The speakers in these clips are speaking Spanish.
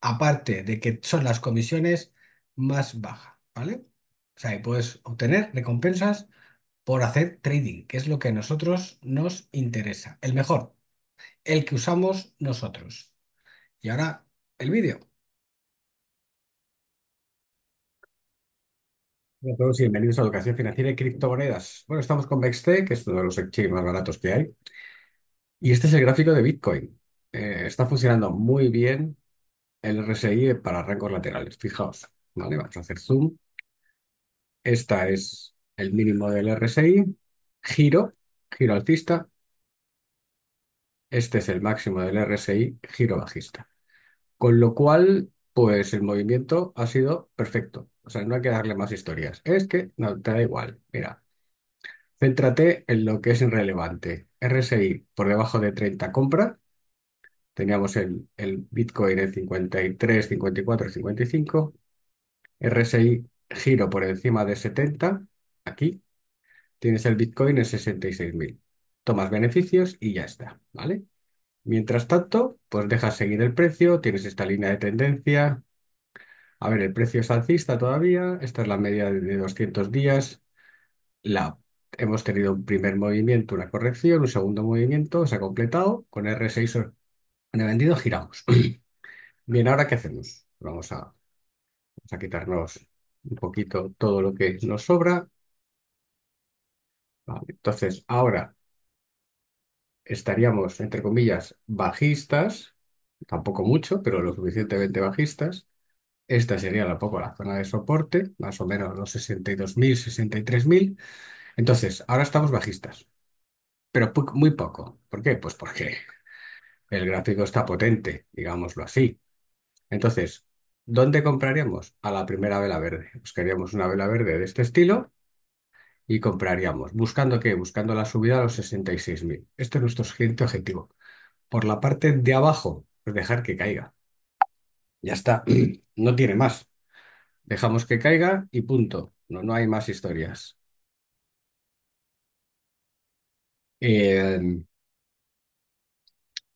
aparte de que son las comisiones más bajas, ¿vale? O sea, puedes obtener recompensas por hacer trading, que es lo que a nosotros nos interesa, el mejor, el que usamos nosotros. Y ahora el vídeo. Hola a todos y bienvenidos a Educación Financiera y Criptomonedas. Bueno, estamos con Bexte, que es uno de los exchanges más baratos que hay. Y este es el gráfico de Bitcoin. Eh, está funcionando muy bien el RSI para rangos laterales. Fijaos, ¿vale? Vamos a hacer zoom. Esta es el mínimo del RSI. Giro, giro alcista. Este es el máximo del RSI, giro bajista. Con lo cual, pues el movimiento ha sido perfecto. O sea, no hay que darle más historias. Es que no te da igual. Mira, céntrate en lo que es irrelevante. RSI por debajo de 30 compra, teníamos el, Bitcoin en 53, 54, 55. RSI giro por encima de 70, aquí, tienes el Bitcoin en 66.000. Tomas beneficios y ya está, ¿vale? Mientras tanto, pues dejas seguir el precio, tienes esta línea de tendencia. A ver, el precio es alcista todavía, esta es la media de 200 días. La, hemos tenido un primer movimiento, una corrección, un segundo movimiento, se ha completado con R6 de vendido giramos. Bien, ¿ahora qué hacemos? Vamos a, a quitarnos un poquito todo lo que nos sobra. entonces, ahora estaríamos, entre comillas, bajistas, tampoco mucho, pero lo suficientemente bajistas. Esta sería la poco la zona de soporte, más o menos los 62.000, 63.000. Entonces, ahora estamos bajistas, pero muy poco. ¿Por qué? Pues porque el gráfico está potente, digámoslo así. Entonces, ¿dónde compraríamos? A la primera vela verde. Buscaríamos una vela verde de este estilo y compraríamos. ¿Buscando qué? Buscando la subida a los 66.000. Este es nuestro siguiente objetivo. Por la parte de abajo, pues dejar que caiga. Ya está, no tiene más. Dejamos que caiga y punto. No, no hay más historias. Eh,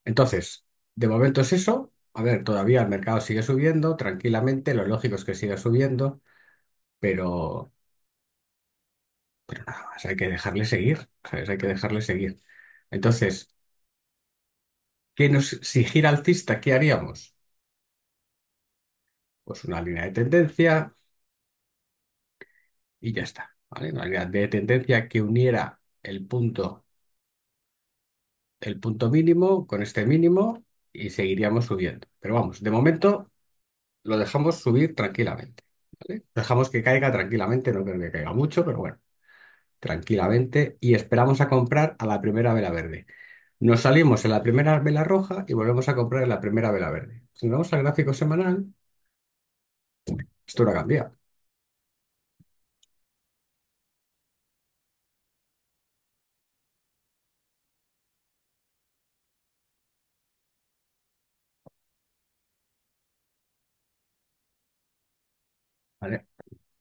entonces, de momento es eso. A ver, todavía el mercado sigue subiendo tranquilamente, lo lógico es que siga subiendo, pero, pero nada más, hay que dejarle seguir, Hay que dejarle seguir. Entonces, ¿qué nos, si gira alcista, ¿qué haríamos? Pues una línea de tendencia y ya está, Una línea de tendencia que uniera el punto el punto mínimo con este mínimo y seguiríamos subiendo. Pero vamos, de momento lo dejamos subir tranquilamente. Dejamos que caiga tranquilamente, no creo que caiga mucho, pero bueno, tranquilamente. Y esperamos a comprar a la primera vela verde. Nos salimos en la primera vela roja y volvemos a comprar en la primera vela verde. Si nos vamos al gráfico semanal, esto no ha cambiado.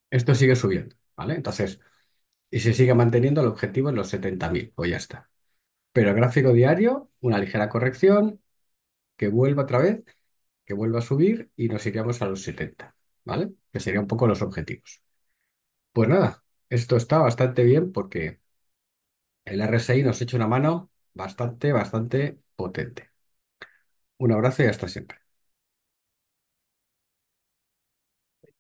Esto sigue subiendo, ¿vale? Entonces, y se sigue manteniendo el objetivo en los 70.000, o pues ya está. Pero gráfico diario, una ligera corrección, que vuelva otra vez, que vuelva a subir y nos iríamos a los 70, ¿vale? Que serían un poco los objetivos. Pues nada, esto está bastante bien porque el RSI nos echa una mano bastante, bastante potente. Un abrazo y hasta siempre.